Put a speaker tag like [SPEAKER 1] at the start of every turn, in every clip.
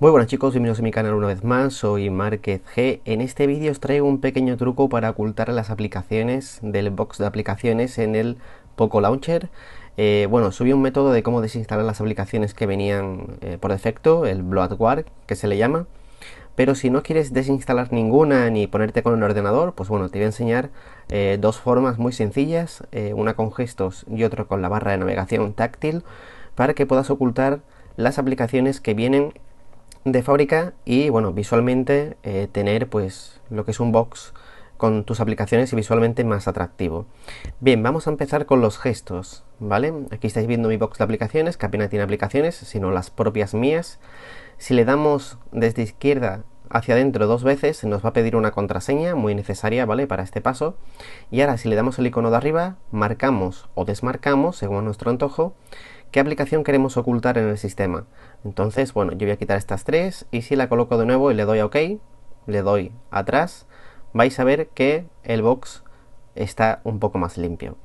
[SPEAKER 1] Muy buenas chicos, bienvenidos a mi canal una vez más, soy Márquez G. En este vídeo os traigo un pequeño truco para ocultar las aplicaciones del box de aplicaciones en el Poco Launcher. Eh, bueno, subí un método de cómo desinstalar las aplicaciones que venían eh, por defecto, el bloatware que se le llama. Pero si no quieres desinstalar ninguna ni ponerte con el ordenador, pues bueno, te voy a enseñar eh, dos formas muy sencillas, una con gestos y otra con la barra de navegación táctil, para que puedas ocultar las aplicaciones que vienen de fábrica y bueno, visualmente eh, tener pues lo que es un box con tus aplicaciones y visualmente más atractivo. Bien, vamos a empezar con los gestos, ¿vale? Aquí estáis viendo mi box de aplicaciones, que apenas tiene aplicaciones, sino las propias mías. Si le damos desde izquierda hacia adentro dos veces, nos va a pedir una contraseña muy necesaria, ¿vale? Para este paso. Y ahora si le damos el icono de arriba, marcamos o desmarcamos, según nuestro antojo, qué aplicación queremos ocultar en el sistema. Entonces, bueno, yo voy a quitar estas tres y si la coloco de nuevo y le doy a OK, le doy atrás, vais a ver que el box está un poco más limpio.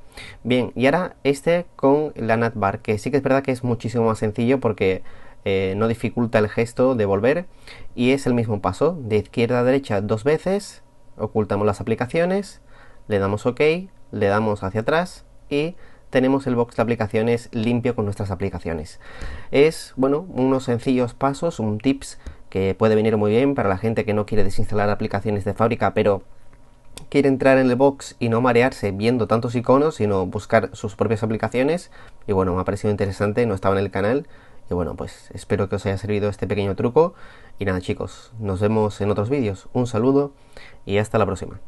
[SPEAKER 1] Bien, y ahora este con la bar que sí que es verdad que es muchísimo más sencillo porque eh, no dificulta el gesto de volver y es el mismo paso, de izquierda a derecha dos veces, ocultamos las aplicaciones, le damos OK, le damos hacia atrás y tenemos el box de aplicaciones limpio con nuestras aplicaciones. Es, bueno, unos sencillos pasos, un tips que puede venir muy bien para la gente que no quiere desinstalar aplicaciones de fábrica, pero quiere entrar en el box y no marearse viendo tantos iconos, sino buscar sus propias aplicaciones. Y bueno, me ha parecido interesante, no estaba en el canal. Y bueno, pues espero que os haya servido este pequeño truco. Y nada chicos, nos vemos en otros vídeos. Un saludo y hasta la próxima.